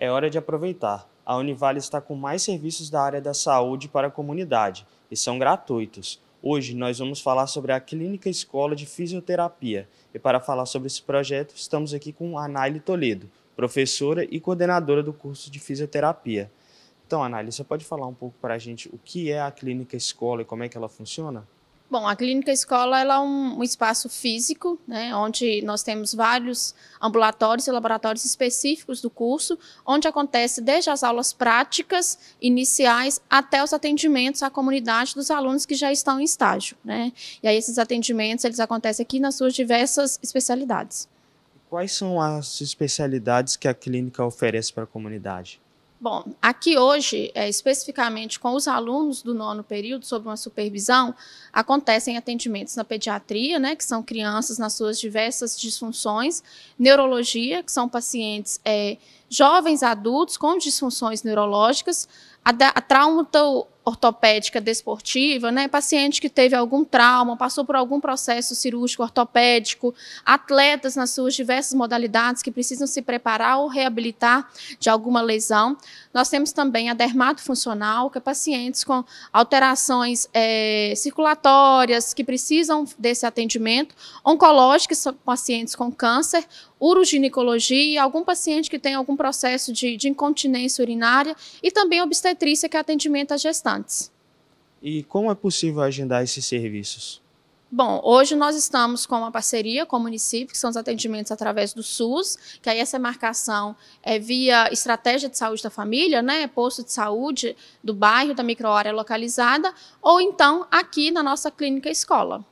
é hora de aproveitar. A Univale está com mais serviços da área da saúde para a comunidade e são gratuitos. Hoje nós vamos falar sobre a Clínica Escola de Fisioterapia. E para falar sobre esse projeto, estamos aqui com a Toledo, professora e coordenadora do curso de fisioterapia. Então, Anália, você pode falar um pouco para a gente o que é a Clínica Escola e como é que ela funciona? Bom, a clínica escola é um, um, espaço físico, né, onde nós temos vários ambulatórios e laboratórios específicos do curso, onde acontece desde as aulas práticas iniciais até os atendimentos à comunidade dos alunos que já estão em estágio. Né? E aí esses atendimentos eles acontecem aqui nas suas diversas especialidades. Quais são as especialidades que a clínica oferece para a comunidade? Bom, aqui hoje, é, especificamente com os alunos do nono período, sob uma supervisão, acontecem atendimentos na pediatria, né, que são crianças nas suas diversas disfunções, neurologia, que são pacientes é, jovens adultos com disfunções neurológicas, a, trauma ortopédica desportiva, né? Paciente que teve algum trauma, passou por algum processo cirúrgico ortopédico, atletas nas suas diversas modalidades que precisam se preparar ou reabilitar de alguma lesão. Nós temos também a dermatofuncional, que é pacientes com alterações é, circulatórias que precisam desse atendimento, oncológicos, são pacientes com câncer, uroginecologia, algum paciente que tem algum processo de, de incontinência urinária e também obstetrícia, que é atendimento a gestantes. E como é possível agendar esses serviços? Bom, hoje nós estamos com uma parceria com o município, que são os atendimentos através do SUS, que aí essa marcação é via estratégia de saúde da família, né, posto de saúde do bairro, da microárea localizada, ou então aqui na nossa clínica escola.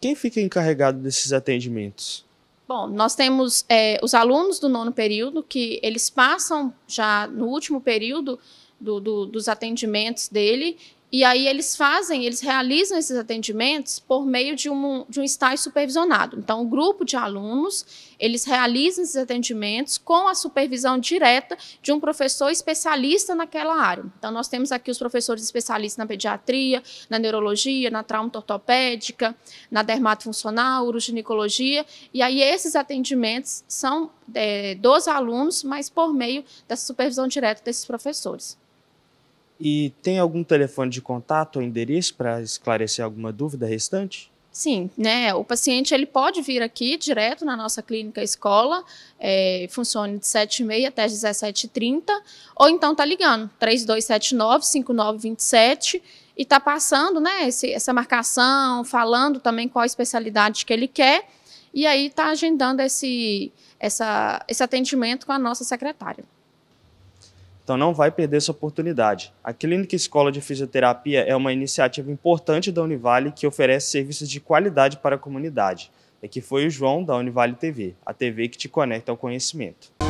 Quem fica encarregado desses atendimentos? Bom, nós temos é, os alunos do nono período, que eles passam já no último período do, do, dos atendimentos dele e aí eles fazem, eles realizam esses atendimentos por meio de um, de um estágio supervisionado. Então, o um grupo de alunos, eles realizam esses atendimentos com a supervisão direta de um professor especialista naquela área. Então, nós temos aqui os professores especialistas na pediatria, na neurologia, na trauma ortopédica, na dermatofuncional, uroginecologia. E aí esses atendimentos são é, dos alunos, mas por meio da supervisão direta desses professores. E tem algum telefone de contato ou endereço para esclarecer alguma dúvida restante? Sim, né? O paciente ele pode vir aqui direto na nossa clínica escola, é, funcione de 7h30 até 17h30, ou então tá ligando 3279-5927 e tá passando né, esse, essa marcação, falando também qual a especialidade que ele quer, e aí tá agendando esse, essa, esse atendimento com a nossa secretária. Então não vai perder essa oportunidade. A Clínica Escola de Fisioterapia é uma iniciativa importante da Univale que oferece serviços de qualidade para a comunidade. Aqui é foi o João da Univale TV, a TV que te conecta ao conhecimento.